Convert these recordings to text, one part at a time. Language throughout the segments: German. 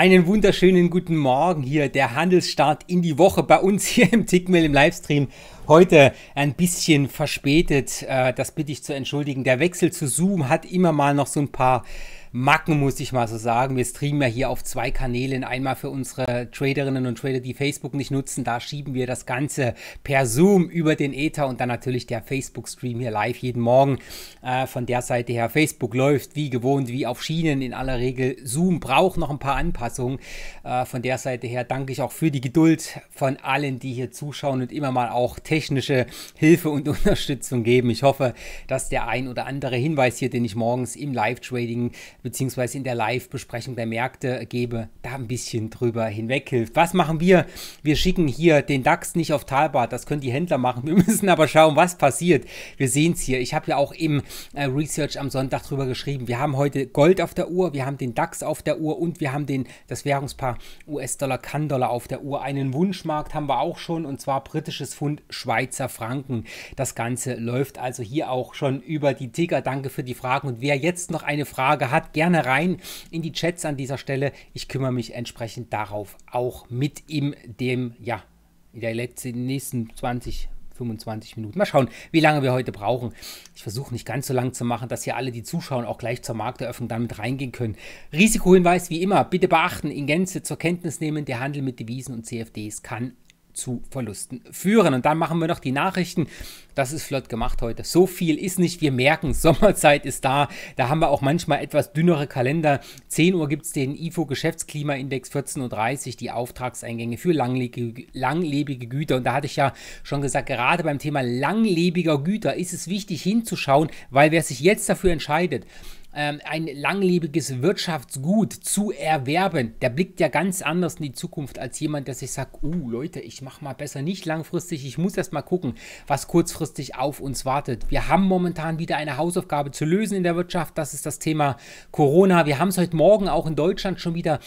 Einen wunderschönen guten Morgen hier, der Handelsstart in die Woche bei uns hier im Tickmill im Livestream. Heute ein bisschen verspätet, äh, das bitte ich zu entschuldigen. Der Wechsel zu Zoom hat immer mal noch so ein paar Macken, muss ich mal so sagen. Wir streamen ja hier auf zwei Kanälen. Einmal für unsere Traderinnen und Trader, die Facebook nicht nutzen. Da schieben wir das Ganze per Zoom über den Ether und dann natürlich der Facebook-Stream hier live jeden Morgen. Äh, von der Seite her, Facebook läuft wie gewohnt, wie auf Schienen in aller Regel. Zoom braucht noch ein paar Anpassungen. Äh, von der Seite her danke ich auch für die Geduld von allen, die hier zuschauen und immer mal auch technische Hilfe und Unterstützung geben. Ich hoffe, dass der ein oder andere Hinweis hier, den ich morgens im Live-Trading beziehungsweise in der Live-Besprechung der Märkte gebe, da ein bisschen drüber hinweghilft. Was machen wir? Wir schicken hier den DAX nicht auf Talbad, das können die Händler machen. Wir müssen aber schauen, was passiert. Wir sehen es hier. Ich habe ja auch im äh, Research am Sonntag drüber geschrieben. Wir haben heute Gold auf der Uhr, wir haben den DAX auf der Uhr und wir haben den, das Währungspaar US-Dollar, Kann-Dollar auf der Uhr. Einen Wunschmarkt haben wir auch schon und zwar britisches Pfund, Schweizer Franken. Das Ganze läuft also hier auch schon über die Ticker. Danke für die Fragen. Und wer jetzt noch eine Frage hat, gerne rein in die Chats an dieser Stelle. Ich kümmere mich entsprechend darauf auch mit in dem, ja, in der letzten, nächsten 20 25 Minuten. Mal schauen, wie lange wir heute brauchen. Ich versuche nicht ganz so lang zu machen, dass hier alle, die zuschauen, auch gleich zur Markteröffnung damit reingehen können. Risikohinweis wie immer, bitte beachten, in Gänze zur Kenntnis nehmen, der Handel mit Devisen und CFDs kann zu Verlusten führen. Und dann machen wir noch die Nachrichten. Das ist flott gemacht heute. So viel ist nicht. Wir merken, Sommerzeit ist da. Da haben wir auch manchmal etwas dünnere Kalender. 10 Uhr gibt es den IFO Geschäftsklimaindex, 14.30 Uhr die Auftragseingänge für langlebige, langlebige Güter. Und da hatte ich ja schon gesagt, gerade beim Thema langlebiger Güter ist es wichtig hinzuschauen, weil wer sich jetzt dafür entscheidet, ähm, ein langlebiges Wirtschaftsgut zu erwerben, der blickt ja ganz anders in die Zukunft als jemand, der sich sagt, uh Leute, ich mache mal besser nicht langfristig, ich muss erst mal gucken, was kurzfristig auf uns wartet. Wir haben momentan wieder eine Hausaufgabe zu lösen in der Wirtschaft, das ist das Thema Corona. Wir haben es heute Morgen auch in Deutschland schon wieder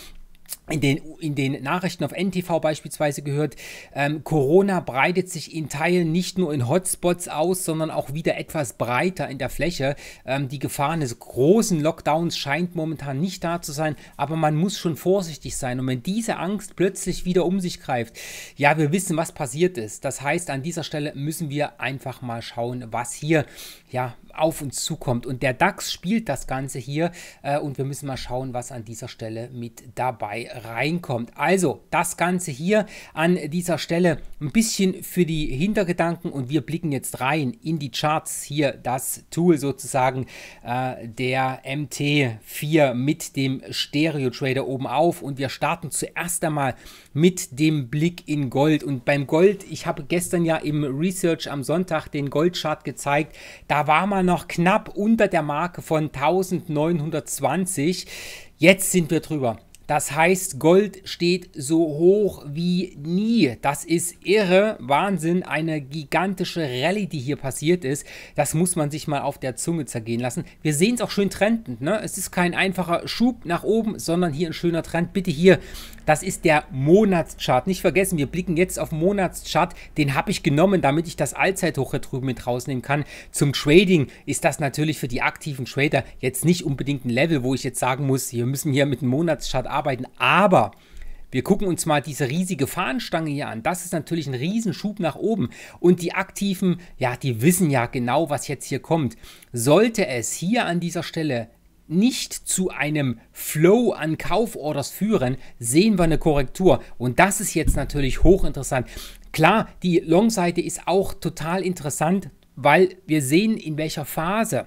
in den, in den Nachrichten auf NTV beispielsweise gehört, ähm, Corona breitet sich in Teilen nicht nur in Hotspots aus, sondern auch wieder etwas breiter in der Fläche. Ähm, die Gefahr eines großen Lockdowns scheint momentan nicht da zu sein, aber man muss schon vorsichtig sein. Und wenn diese Angst plötzlich wieder um sich greift, ja, wir wissen, was passiert ist. Das heißt, an dieser Stelle müssen wir einfach mal schauen, was hier ja, auf uns zukommt. Und der DAX spielt das Ganze hier äh, und wir müssen mal schauen, was an dieser Stelle mit dabei dabei reinkommt. Also das Ganze hier an dieser Stelle ein bisschen für die Hintergedanken und wir blicken jetzt rein in die Charts. Hier das Tool sozusagen äh, der MT4 mit dem Stereo Trader oben auf und wir starten zuerst einmal mit dem Blick in Gold und beim Gold, ich habe gestern ja im Research am Sonntag den Goldchart gezeigt, da war man noch knapp unter der Marke von 1920. Jetzt sind wir drüber. Das heißt, Gold steht so hoch wie nie. Das ist irre, Wahnsinn, eine gigantische Rallye, die hier passiert ist. Das muss man sich mal auf der Zunge zergehen lassen. Wir sehen es auch schön trendend. Ne? Es ist kein einfacher Schub nach oben, sondern hier ein schöner Trend. Bitte hier, das ist der Monatschart. Nicht vergessen, wir blicken jetzt auf Monatschart. Den habe ich genommen, damit ich das Allzeithoch hier drüben mit rausnehmen kann. Zum Trading ist das natürlich für die aktiven Trader jetzt nicht unbedingt ein Level, wo ich jetzt sagen muss, wir müssen hier mit dem Monatschart arbeiten. Aber wir gucken uns mal diese riesige Fahnenstange hier an. Das ist natürlich ein Riesenschub nach oben. Und die Aktiven, ja, die wissen ja genau, was jetzt hier kommt. Sollte es hier an dieser Stelle nicht zu einem Flow an Kauforders führen, sehen wir eine Korrektur. Und das ist jetzt natürlich hochinteressant. Klar, die Long-Seite ist auch total interessant, weil wir sehen, in welcher Phase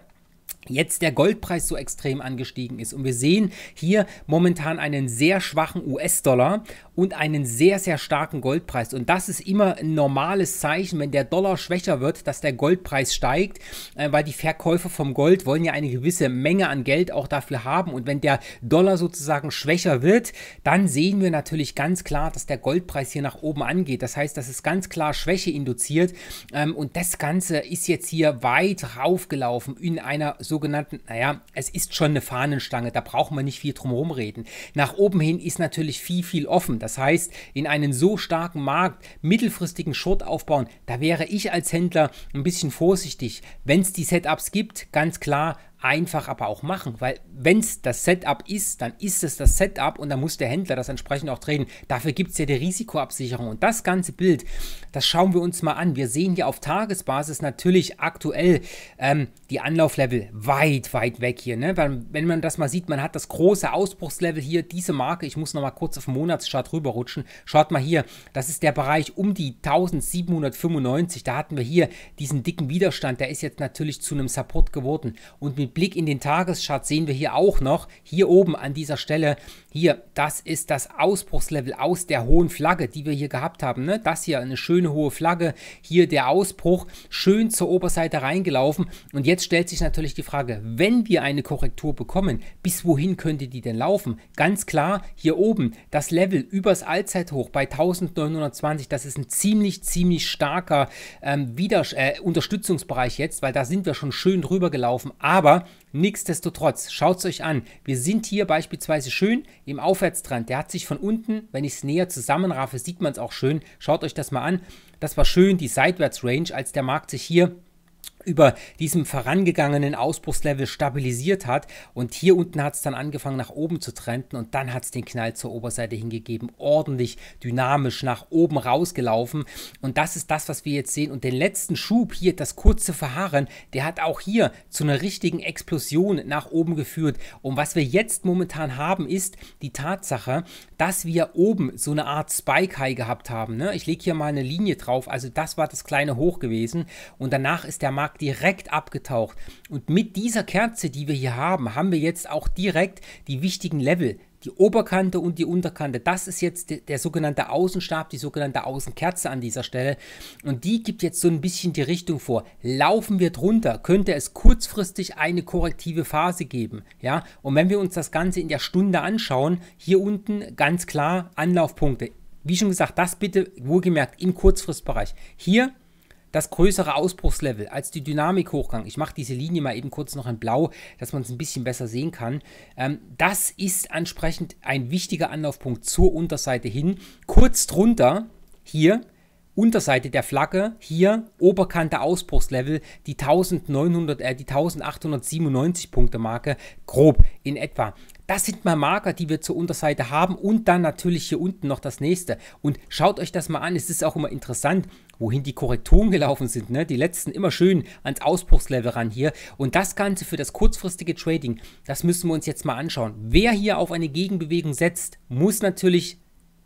jetzt der Goldpreis so extrem angestiegen ist. Und wir sehen hier momentan einen sehr schwachen US-Dollar und einen sehr, sehr starken Goldpreis. Und das ist immer ein normales Zeichen, wenn der Dollar schwächer wird, dass der Goldpreis steigt, äh, weil die Verkäufer vom Gold wollen ja eine gewisse Menge an Geld auch dafür haben. Und wenn der Dollar sozusagen schwächer wird, dann sehen wir natürlich ganz klar, dass der Goldpreis hier nach oben angeht. Das heißt, das ist ganz klar Schwäche induziert. Ähm, und das Ganze ist jetzt hier weit raufgelaufen in einer so sogenannten, naja, es ist schon eine Fahnenstange, da braucht man nicht viel drumherum reden. Nach oben hin ist natürlich viel, viel offen. Das heißt, in einen so starken Markt mittelfristigen Short aufbauen, da wäre ich als Händler ein bisschen vorsichtig. Wenn es die Setups gibt, ganz klar, einfach aber auch machen, weil wenn es das Setup ist, dann ist es das Setup und dann muss der Händler das entsprechend auch drehen. Dafür gibt es ja die Risikoabsicherung und das ganze Bild, das schauen wir uns mal an. Wir sehen hier auf Tagesbasis natürlich aktuell ähm, die Anlauflevel weit, weit weg hier. Ne? Wenn man das mal sieht, man hat das große Ausbruchslevel hier, diese Marke, ich muss nochmal kurz auf den Monatschart rüberrutschen. Schaut mal hier, das ist der Bereich um die 1795, da hatten wir hier diesen dicken Widerstand, der ist jetzt natürlich zu einem Support geworden und mit mit Blick in den Tagesschart sehen wir hier auch noch, hier oben an dieser Stelle, hier, das ist das Ausbruchslevel aus der hohen Flagge, die wir hier gehabt haben. Ne? Das hier, eine schöne hohe Flagge, hier der Ausbruch, schön zur Oberseite reingelaufen. Und jetzt stellt sich natürlich die Frage, wenn wir eine Korrektur bekommen, bis wohin könnte die denn laufen? Ganz klar, hier oben, das Level übers Allzeithoch bei 1920, das ist ein ziemlich, ziemlich starker ähm, äh, Unterstützungsbereich jetzt, weil da sind wir schon schön drüber gelaufen. Aber nichtsdestotrotz, schaut es euch an. Wir sind hier beispielsweise schön im Aufwärtstrend. Der hat sich von unten, wenn ich es näher zusammenraffe, sieht man es auch schön. Schaut euch das mal an. Das war schön, die Seitwärtsrange, als der Markt sich hier über diesem vorangegangenen Ausbruchslevel stabilisiert hat. Und hier unten hat es dann angefangen nach oben zu trennen und dann hat es den Knall zur Oberseite hingegeben. Ordentlich dynamisch nach oben rausgelaufen. Und das ist das, was wir jetzt sehen. Und den letzten Schub hier, das kurze Verharren, der hat auch hier zu einer richtigen Explosion nach oben geführt. Und was wir jetzt momentan haben, ist die Tatsache, dass wir oben so eine Art Spike High gehabt haben. Ne? Ich lege hier mal eine Linie drauf. Also das war das kleine Hoch gewesen. Und danach ist der Markt direkt abgetaucht. Und mit dieser Kerze, die wir hier haben, haben wir jetzt auch direkt die wichtigen Level die Oberkante und die Unterkante. Das ist jetzt der, der, sogenannte Außenstab, die sogenannte Außenkerze an dieser Stelle. Und die gibt jetzt so ein bisschen die Richtung vor. Laufen wir drunter, könnte es kurzfristig eine korrektive Phase geben. Ja, und wenn wir uns das Ganze in der Stunde anschauen, hier unten ganz klar Anlaufpunkte. Wie schon gesagt, das bitte wohlgemerkt im Kurzfristbereich. Hier das größere Ausbruchslevel als die Dynamikhochgang, ich mache diese Linie mal eben kurz noch in blau, dass man es ein bisschen besser sehen kann, ähm, das ist entsprechend ein wichtiger Anlaufpunkt zur Unterseite hin. Kurz drunter hier Unterseite der Flagge, hier Oberkante Ausbruchslevel, die 1900, äh, die 1897 Punkte Marke, grob in etwa. Das sind mal Marker, die wir zur Unterseite haben und dann natürlich hier unten noch das nächste. Und schaut euch das mal an, es ist auch immer interessant, wohin die Korrekturen gelaufen sind, ne? die letzten immer schön ans Ausbruchslevel ran hier. Und das Ganze für das kurzfristige Trading, das müssen wir uns jetzt mal anschauen. Wer hier auf eine Gegenbewegung setzt, muss natürlich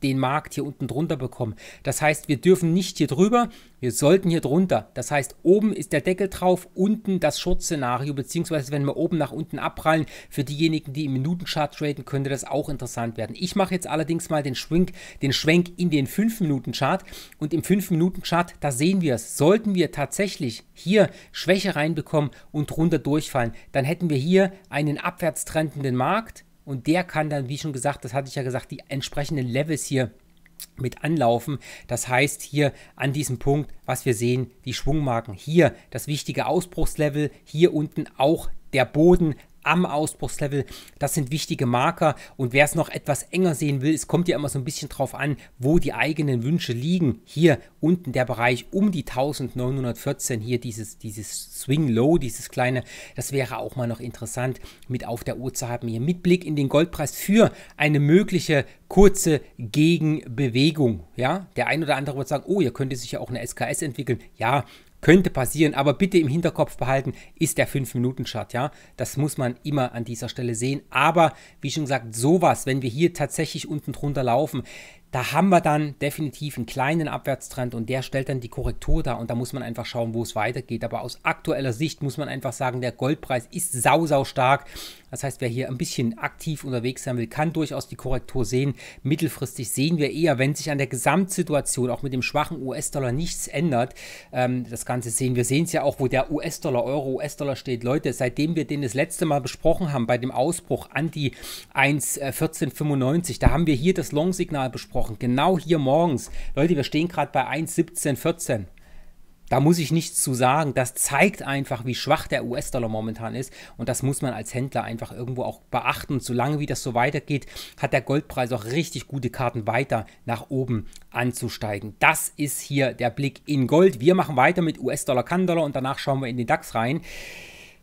den Markt hier unten drunter bekommen. Das heißt, wir dürfen nicht hier drüber, wir sollten hier drunter. Das heißt, oben ist der Deckel drauf, unten das Short-Szenario, beziehungsweise wenn wir oben nach unten abprallen, für diejenigen, die im Minutenchart traden, könnte das auch interessant werden. Ich mache jetzt allerdings mal den Schwenk, den Schwenk in den 5-Minuten-Chart und im 5-Minuten-Chart, da sehen wir es. Sollten wir tatsächlich hier Schwäche reinbekommen und runter durchfallen, dann hätten wir hier einen abwärts trendenden Markt, und der kann dann, wie schon gesagt, das hatte ich ja gesagt, die entsprechenden Levels hier mit anlaufen. Das heißt hier an diesem Punkt, was wir sehen, die Schwungmarken hier, das wichtige Ausbruchslevel, hier unten auch der Boden, am Ausbruchslevel. Das sind wichtige Marker. Und wer es noch etwas enger sehen will, es kommt ja immer so ein bisschen drauf an, wo die eigenen Wünsche liegen. Hier unten der Bereich um die 1914, hier dieses, dieses Swing Low, dieses kleine, das wäre auch mal noch interessant mit auf der Uhr zu haben. Hier mit Blick in den Goldpreis für eine mögliche kurze Gegenbewegung. Ja, der ein oder andere wird sagen, oh, hier könnte sich ja auch eine SKS entwickeln. Ja, könnte passieren, aber bitte im Hinterkopf behalten, ist der 5-Minuten-Chart, ja. Das muss man immer an dieser Stelle sehen. Aber wie schon gesagt, sowas, wenn wir hier tatsächlich unten drunter laufen, da haben wir dann definitiv einen kleinen Abwärtstrend und der stellt dann die Korrektur dar und da muss man einfach schauen, wo es weitergeht. Aber aus aktueller Sicht muss man einfach sagen, der Goldpreis ist sau, sau stark. Das heißt, wer hier ein bisschen aktiv unterwegs sein will, kann durchaus die Korrektur sehen. Mittelfristig sehen wir eher, wenn sich an der Gesamtsituation auch mit dem schwachen US-Dollar nichts ändert, ähm, das Ganze sehen. Wir sehen es ja auch, wo der US-Dollar, Euro, US-Dollar steht. Leute, seitdem wir den das letzte Mal besprochen haben, bei dem Ausbruch an die 1,1495, da haben wir hier das Long-Signal besprochen angesprochen. Genau hier morgens. Leute, wir stehen gerade bei 1,1714. Da muss ich nichts zu sagen. Das zeigt einfach, wie schwach der US-Dollar momentan ist. Und das muss man als Händler einfach irgendwo auch beachten. Und solange wie das so weitergeht, hat der Goldpreis auch richtig gute Karten weiter nach oben anzusteigen. Das ist hier der Blick in Gold. Wir machen weiter mit US-Dollar, Kandollar und danach schauen wir in den DAX rein.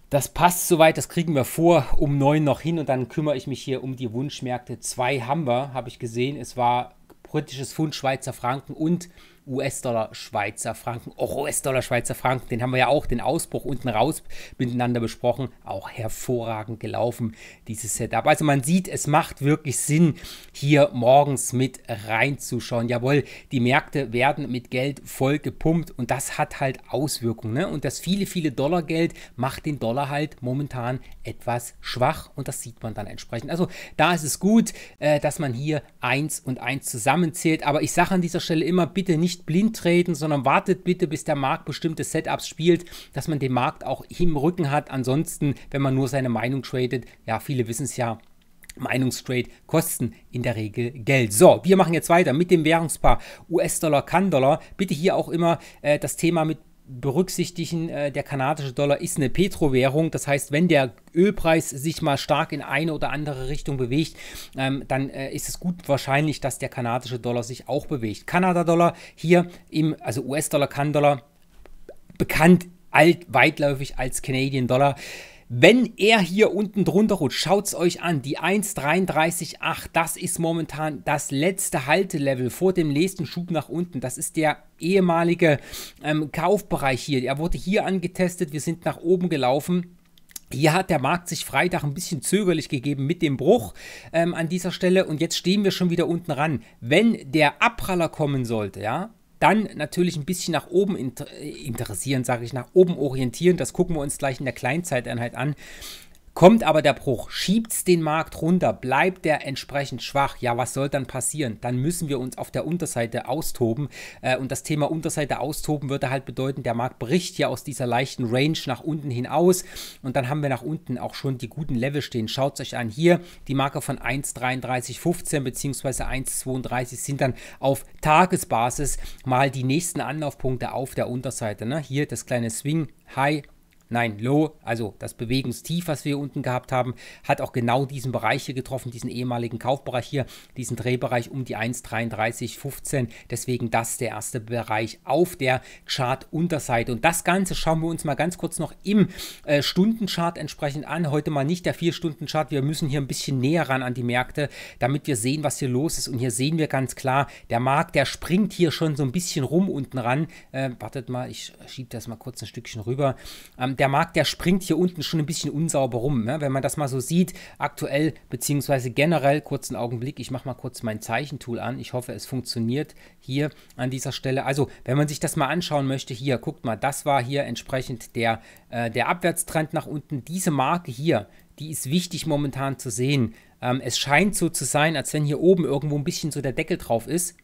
Das passt soweit, das kriegen wir vor um neun noch hin und dann kümmere ich mich hier um die Wunschmärkte. Zwei haben wir, habe ich gesehen. Es war britisches Pfund, Schweizer Franken und US-Dollar, Schweizer Franken, auch US-Dollar, Schweizer Franken, den haben wir ja auch, den Ausbruch unten raus miteinander besprochen, auch hervorragend gelaufen, dieses Setup. Also man sieht, es macht wirklich Sinn, hier morgens mit reinzuschauen. Jawohl, die Märkte werden mit Geld voll gepumpt und das hat halt Auswirkungen. Ne? Und das viele, viele Dollargeld macht den Dollar halt momentan etwas schwach und das sieht man dann entsprechend. Also da ist es gut, äh, dass man hier eins und eins zusammenzählt, aber ich sage an dieser Stelle immer, bitte nicht nicht blind traden, sondern wartet bitte, bis der Markt bestimmte Setups spielt, dass man den Markt auch im Rücken hat. Ansonsten, wenn man nur seine Meinung tradet, ja, viele wissen es ja, Meinungstrade kosten in der Regel Geld. So, wir machen jetzt weiter mit dem Währungspaar US-Dollar, Kann-Dollar. Bitte hier auch immer äh, das Thema mit berücksichtigen, äh, der kanadische Dollar ist eine Petrowährung. Das heißt, wenn der Ölpreis sich mal stark in eine oder andere Richtung bewegt, ähm, dann äh, ist es gut wahrscheinlich, dass der kanadische Dollar sich auch bewegt. Kanada-Dollar hier im, also US-Dollar, Kan-Dollar, bekannt alt weitläufig als Canadian Dollar. Wenn er hier unten drunter rutscht, schaut es euch an, die 1,33,8, das ist momentan das letzte Haltelevel vor dem nächsten Schub nach unten. Das ist der ehemalige ähm, Kaufbereich hier. Er wurde hier angetestet, wir sind nach oben gelaufen. Hier hat der Markt sich Freitag ein bisschen zögerlich gegeben mit dem Bruch ähm, an dieser Stelle und jetzt stehen wir schon wieder unten ran. Wenn der Abpraller kommen sollte, ja, dann natürlich ein bisschen nach oben inter äh, interessieren, sage ich, nach oben orientieren. Das gucken wir uns gleich in der Kleinzeiteinheit halt an. Kommt aber der Bruch, schiebt es den Markt runter, bleibt der entsprechend schwach, ja, was soll dann passieren? Dann müssen wir uns auf der Unterseite austoben. Äh, und das Thema Unterseite austoben würde halt bedeuten, der Markt bricht ja aus dieser leichten Range nach unten hin aus. Und dann haben wir nach unten auch schon die guten Level stehen. Schaut es euch an, hier die Marke von 1,3315 bzw. 1,32 sind dann auf Tagesbasis mal die nächsten Anlaufpunkte auf der Unterseite. Ne? Hier das kleine Swing High nein, Low, also das Bewegungstief, was wir hier unten gehabt haben, hat auch genau diesen Bereich hier getroffen, diesen ehemaligen Kaufbereich hier, diesen Drehbereich um die 1,3315. Deswegen das der erste Bereich auf der Chart-Unterseite. Und das Ganze schauen wir uns mal ganz kurz noch im äh, Stundenchart entsprechend an. Heute mal nicht der 4-Stunden-Chart. Wir müssen hier ein bisschen näher ran an die Märkte, damit wir sehen, was hier los ist. Und hier sehen wir ganz klar, der Markt, der springt hier schon so ein bisschen rum unten ran. Äh, wartet mal, ich schiebe das mal kurz ein Stückchen rüber. Ähm, der Markt, der springt hier unten schon ein bisschen unsauber rum. Ne? Wenn man das mal so sieht, aktuell bzw. generell, kurzen Augenblick, ich mache mal kurz mein Zeichentool an. Ich hoffe, es funktioniert hier an dieser Stelle. Also, wenn man sich das mal anschauen möchte, hier, guckt mal, das war hier entsprechend der, äh, der Abwärtstrend nach unten. Diese Marke hier, die ist wichtig momentan zu sehen. Ähm, es scheint so zu sein, als wenn hier oben irgendwo ein bisschen so der Deckel drauf ist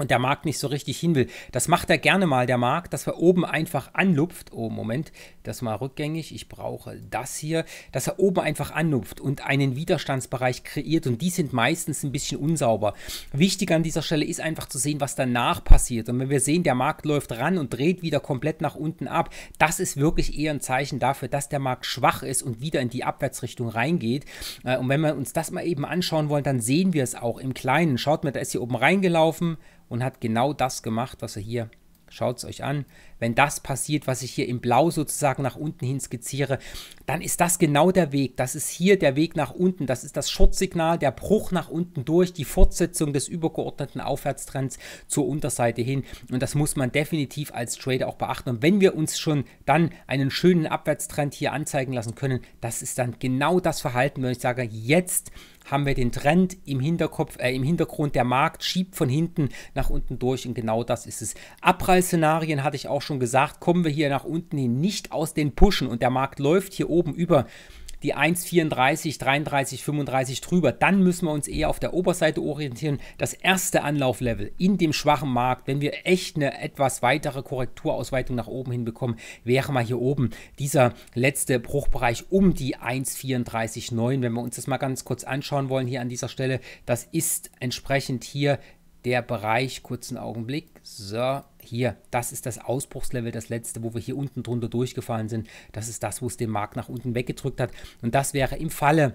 und der Markt nicht so richtig hin will. Das macht er gerne mal, der Markt, dass er oben einfach anlupft. Oh, Moment, das mal rückgängig. Ich brauche das hier. Dass er oben einfach anlupft und einen Widerstandsbereich kreiert. Und die sind meistens ein bisschen unsauber. Wichtig an dieser Stelle ist einfach zu sehen, was danach passiert. Und wenn wir sehen, der Markt läuft ran und dreht wieder komplett nach unten ab, das ist wirklich eher ein Zeichen dafür, dass der Markt schwach ist und wieder in die Abwärtsrichtung reingeht. Äh, und wenn wir uns das mal eben anschauen wollen, dann sehen wir es auch im Kleinen. Schaut mal, da ist hier oben reingelaufen und hat genau das gemacht, was er hier, schaut es euch an, wenn das passiert, was ich hier im Blau sozusagen nach unten hin skizziere, dann ist das genau der Weg. Das ist hier der Weg nach unten. Das ist das Schutzsignal, der Bruch nach unten durch, die Fortsetzung des übergeordneten Aufwärtstrends zur Unterseite hin. Und das muss man definitiv als Trader auch beachten. Und wenn wir uns schon dann einen schönen Abwärtstrend hier anzeigen lassen können, das ist dann genau das Verhalten, wenn ich sage, jetzt haben wir den Trend im Hinterkopf, äh, im Hintergrund, der Markt schiebt von hinten nach unten durch und genau das ist es. Abreißszenarien hatte ich auch schon schon gesagt, kommen wir hier nach unten hin nicht aus den Pushen und der Markt läuft hier oben über die 1,34, 33, 35 drüber, dann müssen wir uns eher auf der Oberseite orientieren. Das erste Anlauflevel in dem schwachen Markt, wenn wir echt eine etwas weitere Korrekturausweitung nach oben hinbekommen, wäre mal hier oben dieser letzte Bruchbereich um die 1,34,9. Wenn wir uns das mal ganz kurz anschauen wollen hier an dieser Stelle, das ist entsprechend hier der Bereich, kurzen Augenblick, so, hier, das ist das Ausbruchslevel, das letzte, wo wir hier unten drunter durchgefallen sind. Das ist das, wo es den Markt nach unten weggedrückt hat. Und das wäre im Falle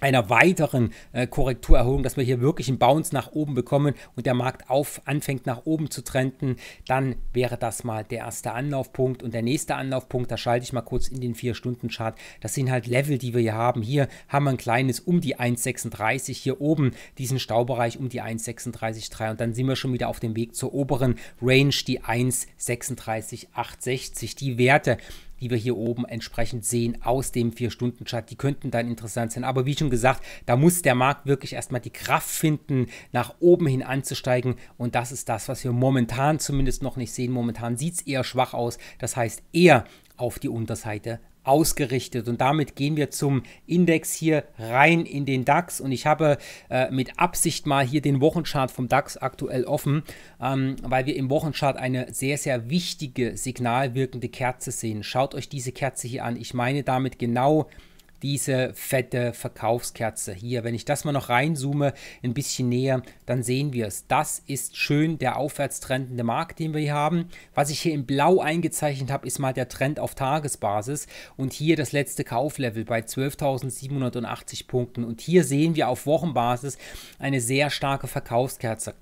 einer weiteren äh, Korrekturerholung, dass wir hier wirklich einen Bounce nach oben bekommen und der Markt auf, anfängt nach oben zu trenden, dann wäre das mal der erste Anlaufpunkt. Und der nächste Anlaufpunkt, da schalte ich mal kurz in den 4-Stunden-Chart, das sind halt Level, die wir hier haben. Hier haben wir ein kleines um die 1,36, hier oben diesen Staubereich um die 1,36,3 und dann sind wir schon wieder auf dem Weg zur oberen Range, die 1,36,860. Die Werte, die wir hier oben entsprechend sehen aus dem 4-Stunden-Chart. Die könnten dann interessant sein. Aber wie schon gesagt, da muss der Markt wirklich erstmal die Kraft finden, nach oben hin anzusteigen. Und das ist das, was wir momentan zumindest noch nicht sehen. Momentan sieht es eher schwach aus. Das heißt, eher auf die Unterseite ausgerichtet. Und damit gehen wir zum Index hier rein in den DAX. Und ich habe äh, mit Absicht mal hier den Wochenchart vom DAX aktuell offen, ähm, weil wir im Wochenchart eine sehr, sehr wichtige signalwirkende Kerze sehen. Schaut euch diese Kerze hier an. Ich meine damit genau diese fette Verkaufskerze hier. Wenn ich das mal noch reinzoome, ein bisschen näher, dann sehen wir es. Das ist schön der aufwärtstrendende Markt, den wir hier haben. Was ich hier in blau eingezeichnet habe, ist mal der Trend auf Tagesbasis und hier das letzte Kauflevel bei 12.780 Punkten. Und hier sehen wir auf Wochenbasis eine sehr starke Verkaufskerze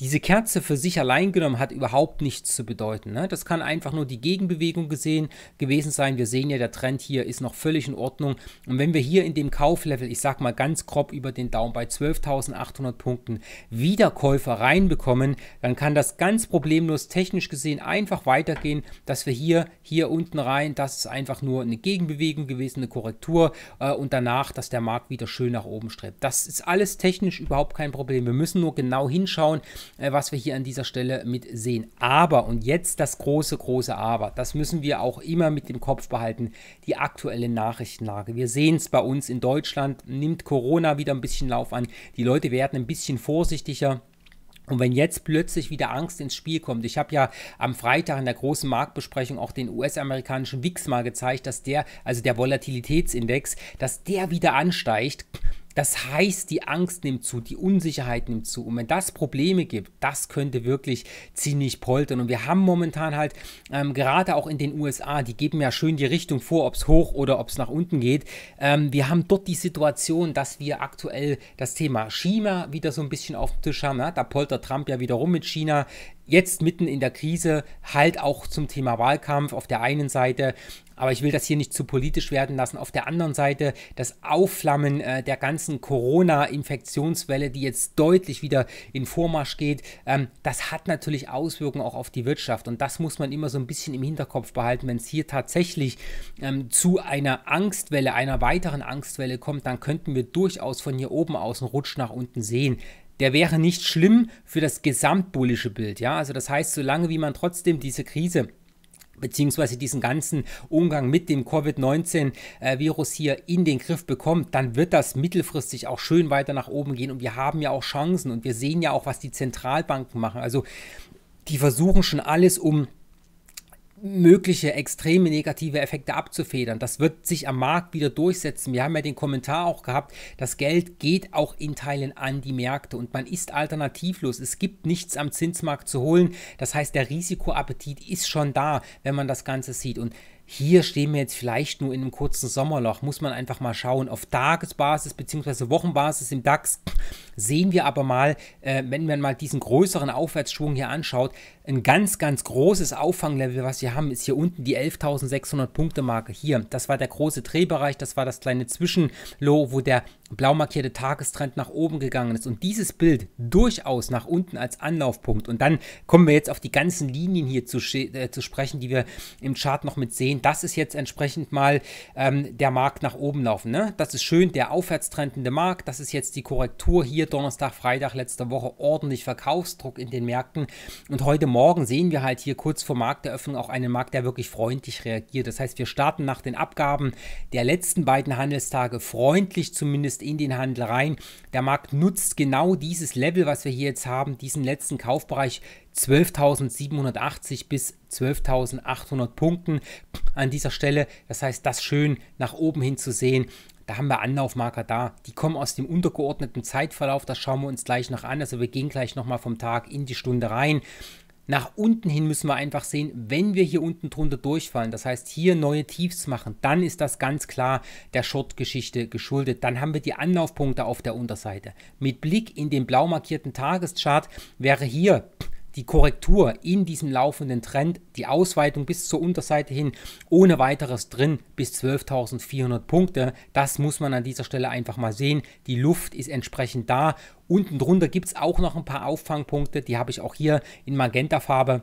diese Kerze für sich allein genommen hat überhaupt nichts zu bedeuten. Ne? Das kann einfach nur die Gegenbewegung gesehen gewesen sein. Wir sehen ja, der Trend hier ist noch völlig in Ordnung. Und wenn wir hier in dem Kauflevel, ich sag mal ganz grob über den Daumen bei 12.800 Punkten wieder Käufer reinbekommen, dann kann das ganz problemlos technisch gesehen einfach weitergehen, dass wir hier, hier unten rein, das ist einfach nur eine Gegenbewegung gewesen, eine Korrektur äh, und danach, dass der Markt wieder schön nach oben strebt. Das ist alles technisch überhaupt kein Problem. Wir müssen nur genau hinschauen, äh, was wir hier an dieser Stelle mit sehen. Aber, und jetzt das große, große Aber, das müssen wir auch immer mit dem Kopf behalten, die aktuelle Nachrichtenlage. Wir sehen es bei uns in Deutschland, nimmt Corona wieder ein bisschen Lauf an, die Leute werden ein bisschen vorsichtiger. Und wenn jetzt plötzlich wieder Angst ins Spiel kommt, ich habe ja am Freitag in der großen Marktbesprechung auch den US-amerikanischen WIX mal gezeigt, dass der, also der Volatilitätsindex, dass der wieder ansteigt das heißt, die Angst nimmt zu, die Unsicherheit nimmt zu. Und wenn das Probleme gibt, das könnte wirklich ziemlich poltern. Und wir haben momentan halt, ähm, gerade auch in den USA, die geben ja schön die Richtung vor, ob es hoch oder ob es nach unten geht. Ähm, wir haben dort die Situation, dass wir aktuell das Thema China wieder so ein bisschen auf dem Tisch haben. Ne? Da poltert Trump ja wieder rum mit China jetzt mitten in der Krise halt auch zum Thema Wahlkampf auf der einen Seite, aber ich will das hier nicht zu politisch werden lassen. Auf der anderen Seite das Aufflammen äh, der ganzen Corona-Infektionswelle, die jetzt deutlich wieder in Vormarsch geht, ähm, das hat natürlich Auswirkungen auch auf die Wirtschaft. Und das muss man immer so ein bisschen im Hinterkopf behalten. Wenn es hier tatsächlich ähm, zu einer Angstwelle, einer weiteren Angstwelle kommt, dann könnten wir durchaus von hier oben aus einen Rutsch nach unten sehen der wäre nicht schlimm für das gesamtbullische Bild. Ja? Also das heißt, solange wie man trotzdem diese Krise beziehungsweise diesen ganzen Umgang mit dem Covid-19-Virus äh, hier in den Griff bekommt, dann wird das mittelfristig auch schön weiter nach oben gehen. Und wir haben ja auch Chancen und wir sehen ja auch, was die Zentralbanken machen. Also die versuchen schon alles, um mögliche extreme negative Effekte abzufedern. Das wird sich am Markt wieder durchsetzen. Wir haben ja den Kommentar auch gehabt, das Geld geht auch in Teilen an die Märkte und man ist alternativlos. Es gibt nichts am Zinsmarkt zu holen. Das heißt, der Risikoappetit ist schon da, wenn man das Ganze sieht. Und hier stehen wir jetzt vielleicht nur in einem kurzen Sommerloch, muss man einfach mal schauen. Auf Tagesbasis bzw. Wochenbasis im DAX sehen wir aber mal, äh, wenn man mal diesen größeren Aufwärtsschwung hier anschaut, ein ganz, ganz großes Auffanglevel, was wir haben, ist hier unten die 11.600 Punkte Marke. Hier, das war der große Drehbereich, das war das kleine Zwischenlow, wo der blau markierte Tagestrend nach oben gegangen ist und dieses Bild durchaus nach unten als Anlaufpunkt und dann kommen wir jetzt auf die ganzen Linien hier zu, äh, zu sprechen, die wir im Chart noch mit sehen, das ist jetzt entsprechend mal ähm, der Markt nach oben laufen. Ne? Das ist schön, der aufwärtstrendende Markt, das ist jetzt die Korrektur hier Donnerstag, Freitag letzte Woche, ordentlich Verkaufsdruck in den Märkten und heute Morgen sehen wir halt hier kurz vor Markteröffnung auch einen Markt, der wirklich freundlich reagiert. Das heißt, wir starten nach den Abgaben der letzten beiden Handelstage freundlich zumindest möchtest, in den Handel rein. Der Markt nutzt genau dieses Level, was wir hier jetzt haben, diesen letzten Kaufbereich 12.780 bis 12.800 Punkten an dieser Stelle. Das heißt, das schön nach oben hin zu sehen. Da haben wir Anlaufmarker da. Die kommen aus dem untergeordneten Zeitverlauf. Das schauen wir uns gleich noch an. Also wir gehen gleich nochmal vom Tag in die Stunde rein nach unten hin müssen wir einfach sehen, wenn wir hier unten drunter durchfallen, das heißt hier neue Tiefs machen, dann ist das ganz klar der Short-Geschichte geschuldet. Dann haben wir die Anlaufpunkte auf der Unterseite. Mit Blick in den blau markierten Tageschart wäre hier die Korrektur in diesem laufenden Trend, die Ausweitung bis zur Unterseite hin, ohne weiteres drin bis 12.400 Punkte. Das muss man an dieser Stelle einfach mal sehen. Die Luft ist entsprechend da. Unten drunter gibt es auch noch ein paar Auffangpunkte. Die habe ich auch hier in Magentafarbe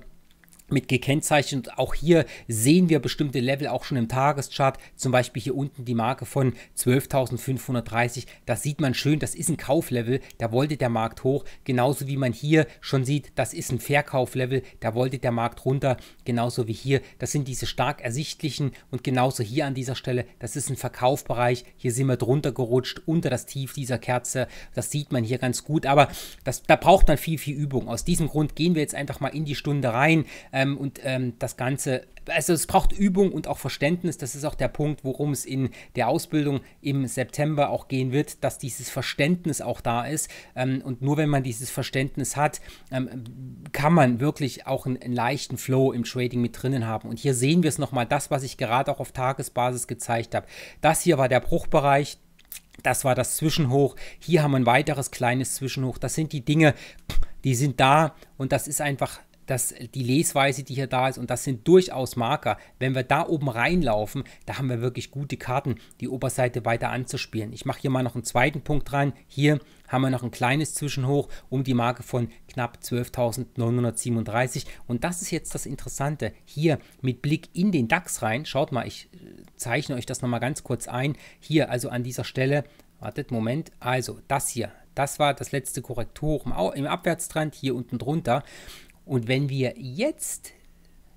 mit gekennzeichnet. auch hier sehen wir bestimmte Level auch schon im Tageschart. Zum Beispiel hier unten die Marke von 12.530. Das sieht man schön. Das ist ein Kauflevel. Da wollte der Markt hoch. Genauso wie man hier schon sieht, das ist ein Verkauflevel. Da wollte der Markt runter. Genauso wie hier. Das sind diese stark ersichtlichen. Und genauso hier an dieser Stelle. Das ist ein Verkaufbereich. Hier sind wir drunter gerutscht unter das Tief dieser Kerze. Das sieht man hier ganz gut. Aber das, da braucht man viel, viel Übung. Aus diesem Grund gehen wir jetzt einfach mal in die Stunde rein. Äh, ähm, und ähm, das Ganze, also es braucht Übung und auch Verständnis. Das ist auch der Punkt, worum es in der Ausbildung im September auch gehen wird, dass dieses Verständnis auch da ist. Ähm, und nur wenn man dieses Verständnis hat, ähm, kann man wirklich auch einen, einen, leichten Flow im Trading mit drinnen haben. Und hier sehen wir es nochmal, das, was ich gerade auch auf Tagesbasis gezeigt habe. Das hier war der Bruchbereich. Das war das Zwischenhoch. Hier haben wir ein weiteres kleines Zwischenhoch. Das sind die Dinge, die sind da und das ist einfach dass die Lesweise, die hier da ist, und das sind durchaus Marker, wenn wir da oben reinlaufen, da haben wir wirklich gute Karten, die Oberseite weiter anzuspielen. Ich mache hier mal noch einen zweiten Punkt dran. Hier haben wir noch ein kleines Zwischenhoch um die Marke von knapp 12.937. Und das ist jetzt das Interessante. Hier mit Blick in den DAX rein, schaut mal, ich äh, zeichne euch das nochmal ganz kurz ein. Hier also an dieser Stelle, wartet, Moment, also das hier. Das war das letzte Korrektur im Abwärtstrend, hier unten drunter. Und wenn wir jetzt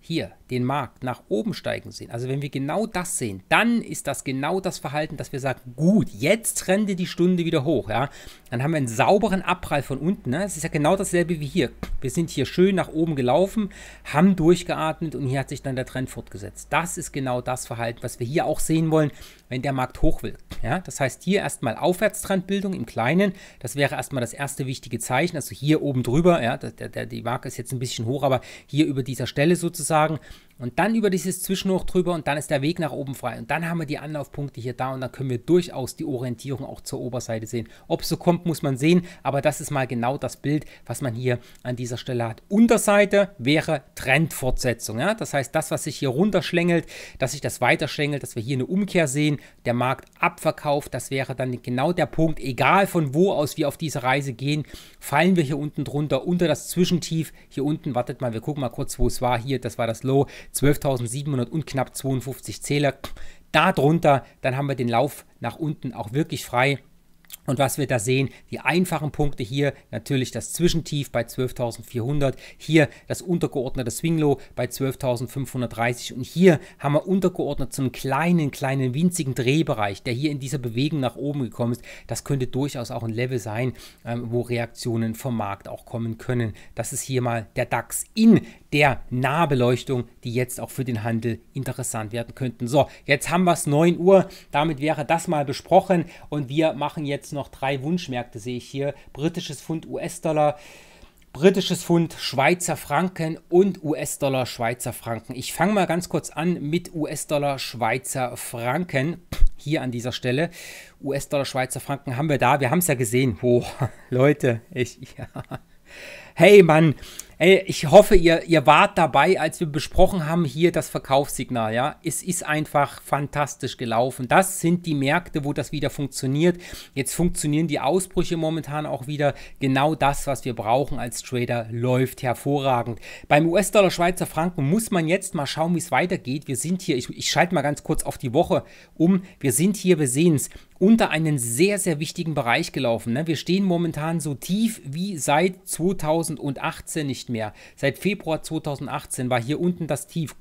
hier den Markt nach oben steigen sehen, also wenn wir genau das sehen, dann ist das genau das Verhalten, dass wir sagen, gut, jetzt trende die Stunde wieder hoch, ja. Dann haben wir einen sauberen Abprall von unten, ne? Es ist ja genau dasselbe wie hier. Wir sind hier schön nach oben gelaufen, haben durchgeatmet und hier hat sich dann der Trend fortgesetzt. Das ist genau das Verhalten, was wir hier auch sehen wollen, wenn der Markt hoch will, ja. Das heißt, hier erstmal Aufwärtstrendbildung im Kleinen, das wäre erstmal das erste wichtige Zeichen, also hier oben drüber, ja, der, der, die Marke ist jetzt ein bisschen hoch, aber hier über dieser Stelle sozusagen sagen, und dann über dieses Zwischenhoch drüber und dann ist der Weg nach oben frei. Und dann haben wir die Anlaufpunkte hier da und dann können wir durchaus die Orientierung auch zur Oberseite sehen. Ob es so kommt, muss man sehen, aber das ist mal genau das Bild, was man hier an dieser Stelle hat. Unterseite wäre Trendfortsetzung. Ja? Das heißt, das, was sich hier runterschlängelt, dass sich das weiter schlängelt, dass wir hier eine Umkehr sehen, der Markt abverkauft, das wäre dann genau der Punkt, egal von wo aus wir auf diese Reise gehen, fallen wir hier unten drunter, unter das Zwischentief, hier unten, wartet mal, wir gucken mal kurz, wo es war, hier, das war das Low, 12.700 und knapp 52 Zähler. Darunter, dann haben wir den Lauf nach unten auch wirklich frei. Und was wir da sehen, die einfachen Punkte hier natürlich das Zwischentief bei 12.400, hier das untergeordnete Swinglow bei 12.530 und hier haben wir untergeordnet so einen kleinen, kleinen, winzigen Drehbereich, der hier in dieser Bewegung nach oben gekommen ist. Das könnte durchaus auch ein Level sein, ähm, wo Reaktionen vom Markt auch kommen können. Das ist hier mal der DAX in der Nahbeleuchtung, die jetzt auch für den Handel interessant werden könnten. So, jetzt haben wir es 9 Uhr. Damit wäre das mal besprochen. Und wir machen jetzt noch drei Wunschmärkte, sehe ich hier. Britisches Pfund, US-Dollar britisches Pfund, Schweizer Franken und US-Dollar, Schweizer Franken. Ich fange mal ganz kurz an mit US-Dollar, Schweizer Franken. Hier an dieser Stelle. US-Dollar, Schweizer Franken haben wir da. Wir haben es ja gesehen. Oh, Leute, ich, ja. Hey Mann, Ey, ich hoffe, ihr, ihr wart dabei, als wir besprochen haben, hier das Verkaufssignal, ja. Es ist einfach fantastisch gelaufen. Das sind die Märkte, wo das wieder funktioniert. Jetzt funktionieren die Ausbrüche momentan auch wieder. Genau das, was wir brauchen als Trader, läuft hervorragend. Beim US-Dollar Schweizer Franken muss man jetzt mal schauen, wie es weitergeht. Wir sind hier, ich, ich schalte mal ganz kurz auf die Woche um. Wir sind hier, wir sehen es, unter einen sehr, sehr wichtigen Bereich gelaufen. Ne? Wir stehen momentan so tief wie seit 2018 nicht mehr. Seit Februar 2018 war hier unten das Tief.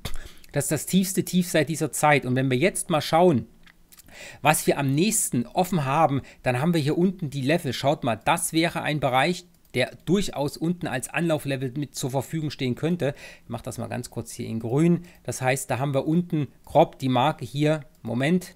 Das ist das tiefste Tief seit dieser Zeit. Und wenn wir jetzt mal schauen, was wir am nächsten offen haben, dann haben wir hier unten die Level. Schaut mal, das wäre ein Bereich, der durchaus unten als Anlauflevel mit zur Verfügung stehen könnte. Ich mache das mal ganz kurz hier in grün. Das heißt, da haben wir unten grob die Marke hier. Moment,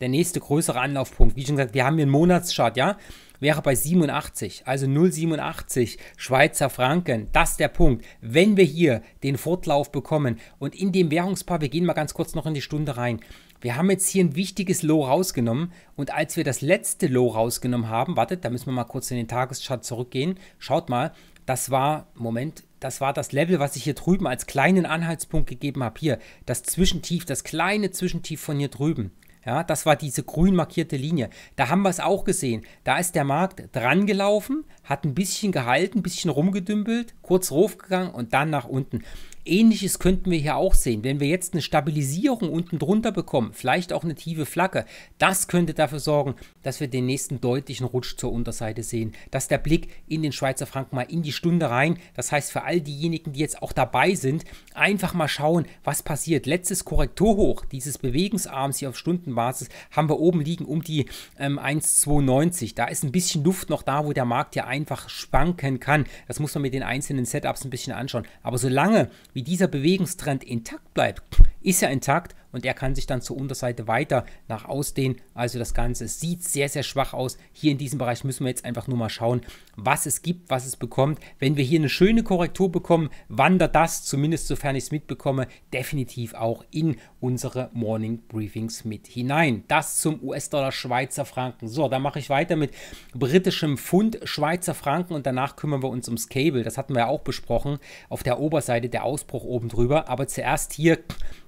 der nächste größere Anlaufpunkt. Wie schon gesagt, wir haben hier einen Monatschart, ja, wäre bei 87, also 0,87 Schweizer Franken. Das ist der Punkt. Wenn wir hier den Fortlauf bekommen und in dem Währungspaar, wir gehen mal ganz kurz noch in die Stunde rein. Wir haben jetzt hier ein wichtiges Low rausgenommen und als wir das letzte Low rausgenommen haben, wartet, da müssen wir mal kurz in den Tageschart zurückgehen. Schaut mal, das war, Moment, das war das Level, was ich hier drüben als kleinen Anhaltspunkt gegeben habe. Hier, das Zwischentief, das kleine Zwischentief von hier drüben. Ja, das war diese grün markierte Linie. Da haben wir es auch gesehen. Da ist der Markt dran gelaufen, hat ein bisschen gehalten, ein bisschen rumgedümpelt, kurz raufgegangen und dann nach unten. Ähnliches könnten wir hier auch sehen. Wenn wir jetzt eine Stabilisierung unten drunter bekommen, vielleicht auch eine tiefe Flagge, das könnte dafür sorgen, dass wir den nächsten deutlichen Rutsch zur Unterseite sehen. Dass der Blick in den Schweizer Franken mal in die Stunde rein. Das heißt für all diejenigen, die jetzt auch dabei sind, einfach mal schauen, was passiert. Letztes Korrekturhoch dieses Bewegungsarms hier auf Stundenbasis haben wir oben liegen um die ähm, 1,290. Da ist ein bisschen Luft noch da, wo der Markt ja einfach schwanken kann. Das muss man mit den einzelnen Setups ein bisschen anschauen. Aber solange wie dieser Bewegungstrend intakt bleibt, ist er intakt und er kann sich dann zur Unterseite weiter nach ausdehnen. Also das Ganze sieht sehr, sehr schwach aus. Hier in diesem Bereich müssen wir jetzt einfach nur mal schauen, was es gibt, was es bekommt. Wenn wir hier eine schöne Korrektur bekommen, wandert das, zumindest sofern ich es mitbekomme, definitiv auch in unsere Morning Briefings mit hinein. Das zum US-Dollar Schweizer Franken. So, dann mache ich weiter mit britischem Pfund Schweizer Franken und danach kümmern wir uns ums Cable. Das hatten wir ja auch besprochen. Auf der Oberseite der Ausbruch oben drüber. Aber zuerst hier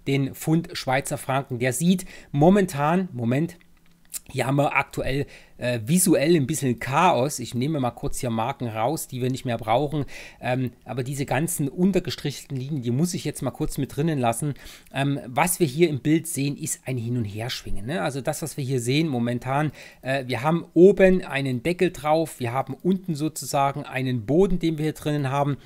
den Pfund Schweizer Schweizer Franken. Der sieht momentan, Moment, hier haben wir aktuell äh, visuell ein bisschen Chaos. Ich nehme mal kurz hier Marken raus, die wir nicht mehr brauchen. Ähm, aber diese ganzen untergestrichelten Linien, die muss ich jetzt mal kurz mit drinnen lassen. Ähm, was wir hier im Bild sehen, ist ein Hin- und Herschwingen. Ne? Also das, was wir hier sehen momentan, äh, wir haben oben einen Deckel drauf, wir haben unten sozusagen einen Boden, den wir hier drinnen haben.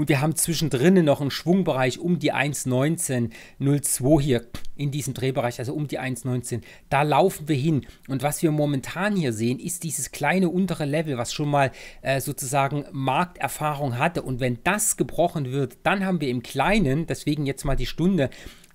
Und wir haben zwischendrin noch einen Schwungbereich um die 1,1902 hier in diesem Drehbereich, also um die 1,19. Da laufen wir hin. Und was wir momentan hier sehen, ist dieses kleine untere Level, was schon mal äh, sozusagen Markterfahrung hatte. Und wenn das gebrochen wird, dann haben wir im Kleinen, deswegen jetzt mal die Stunde,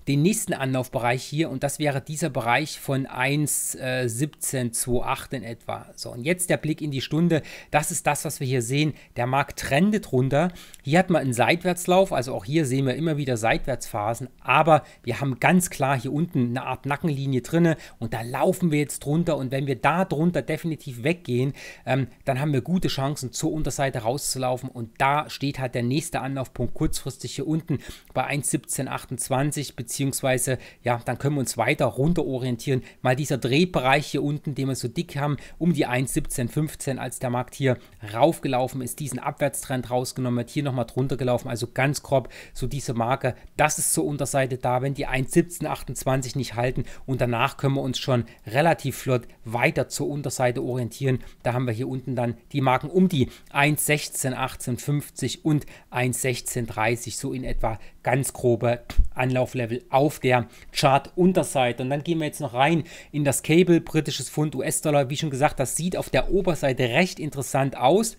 den nächsten Anlaufbereich hier und das wäre dieser Bereich von 1,1728 äh, in etwa. So, und jetzt der Blick in die Stunde. Das ist das, was wir hier sehen. Der Markt trendet runter. Hier hat man einen Seitwärtslauf, also auch hier sehen wir immer wieder Seitwärtsphasen, aber wir haben ganz klar hier unten eine Art Nackenlinie drinne und da laufen wir jetzt drunter und wenn wir da drunter definitiv weggehen, ähm, dann haben wir gute Chancen zur Unterseite rauszulaufen und da steht halt der nächste Anlaufpunkt kurzfristig hier unten bei 1,1728 bzw beziehungsweise ja, dann können wir uns weiter runter orientieren. Mal dieser Drehbereich hier unten, den wir so dick haben, um die 1,1715, als der Markt hier raufgelaufen ist, diesen Abwärtstrend rausgenommen hat, hier nochmal drunter gelaufen, also ganz grob so diese Marke, das ist zur Unterseite da, wenn die 1,1728 nicht halten und danach können wir uns schon relativ flott weiter zur Unterseite orientieren. Da haben wir hier unten dann die Marken um die 1,161850 und 1,16,30, so in etwa ganz grobe Anlauflevel auf der Chart-Unterseite. Und dann gehen wir jetzt noch rein in das Cable, britisches Pfund, US-Dollar. Wie schon gesagt, das sieht auf der Oberseite recht interessant aus.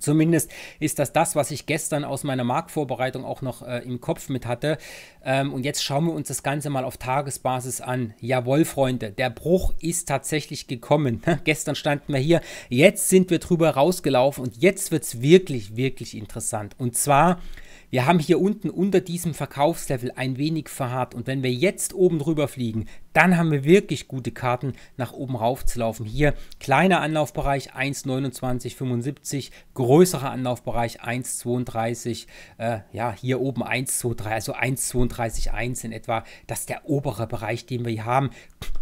Zumindest ist das das, was ich gestern aus meiner Marktvorbereitung auch noch äh, im Kopf mit hatte. Ähm, und jetzt schauen wir uns das Ganze mal auf Tagesbasis an. Jawohl, Freunde, der Bruch ist tatsächlich gekommen. gestern standen wir hier, jetzt sind wir drüber rausgelaufen und jetzt wird es wirklich, wirklich interessant. Und zwar wir haben hier unten unter diesem Verkaufslevel ein wenig verharrt und wenn wir jetzt oben drüber fliegen, dann haben wir wirklich gute Karten, nach oben rauf zu laufen. Hier kleiner Anlaufbereich 1,2975, größerer Anlaufbereich 1,32, äh, ja, hier oben 1,23, also 1,32,1 in etwa. Das ist der obere Bereich, den wir hier haben.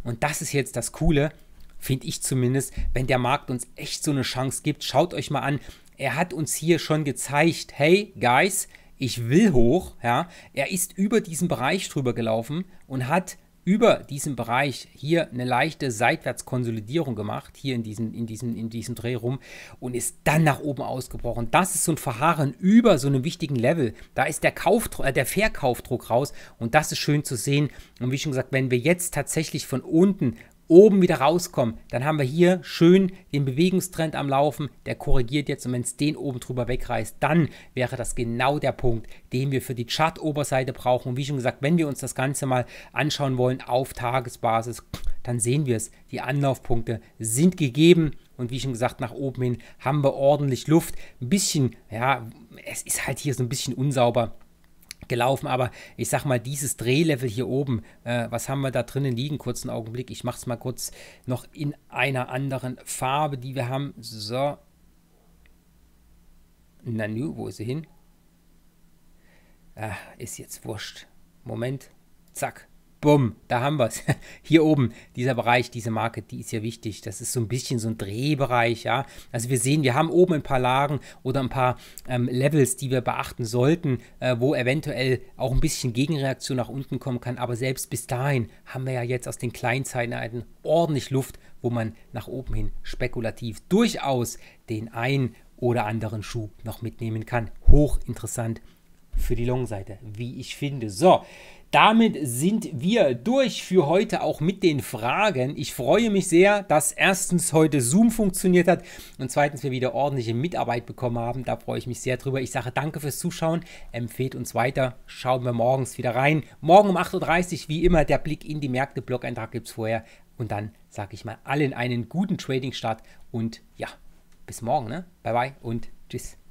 Und das ist jetzt das Coole, finde ich zumindest, wenn der Markt uns echt so eine Chance gibt. Schaut euch mal an, er hat uns hier schon gezeigt, hey, Guys, ich will hoch, ja, er ist über diesen Bereich drüber gelaufen und hat über diesen Bereich hier eine leichte Seitwärtskonsolidierung gemacht, hier in diesem, in, diesem, in diesem Dreh rum und ist dann nach oben ausgebrochen. Das ist so ein Verharren über so einem wichtigen Level. Da ist der, Kauf, äh, der Verkaufdruck raus und das ist schön zu sehen. Und wie schon gesagt, wenn wir jetzt tatsächlich von unten oben wieder rauskommen, dann haben wir hier schön den Bewegungstrend am Laufen, der korrigiert jetzt und wenn es den oben drüber wegreißt, dann wäre das genau der Punkt, den wir für die Chart-Oberseite brauchen. Und wie schon gesagt, wenn wir uns das Ganze mal anschauen wollen auf Tagesbasis, dann sehen wir es, die Anlaufpunkte sind gegeben. Und wie schon gesagt, nach oben hin haben wir ordentlich Luft. Ein bisschen, ja, es ist halt hier so ein bisschen unsauber gelaufen, aber ich sag mal, dieses Drehlevel hier oben, äh, was haben wir da drinnen liegen? Kurzen Augenblick, ich mach's mal kurz noch in einer anderen Farbe, die wir haben. So. Na Nanu, wo ist sie hin? Ah, ist jetzt wurscht. Moment. Zack. Bumm, da haben wir es. Hier oben, dieser Bereich, diese Marke, die ist ja wichtig. Das ist so ein bisschen so ein Drehbereich, ja. Also wir sehen, wir haben oben ein paar Lagen oder ein paar ähm, Levels, die wir beachten sollten, äh, wo eventuell auch ein bisschen Gegenreaktion nach unten kommen kann. Aber selbst bis dahin haben wir ja jetzt aus den Kleinzeiten halt ordentlich Luft, wo man nach oben hin spekulativ durchaus den einen oder anderen Schuh noch mitnehmen kann. Hochinteressant für die Long-Seite, wie ich finde. So, damit sind wir durch für heute auch mit den Fragen. Ich freue mich sehr, dass erstens heute Zoom funktioniert hat und zweitens wir wieder ordentliche Mitarbeit bekommen haben. Da freue ich mich sehr drüber. Ich sage danke fürs Zuschauen. Empfehlt uns weiter. Schauen wir morgens wieder rein. Morgen um 8.30 Uhr, wie immer, der Blick in die Märkte. Blog-Eintrag gibt es vorher. Und dann sage ich mal allen einen guten Trading-Start und ja, bis morgen. Ne? Bye bye und tschüss.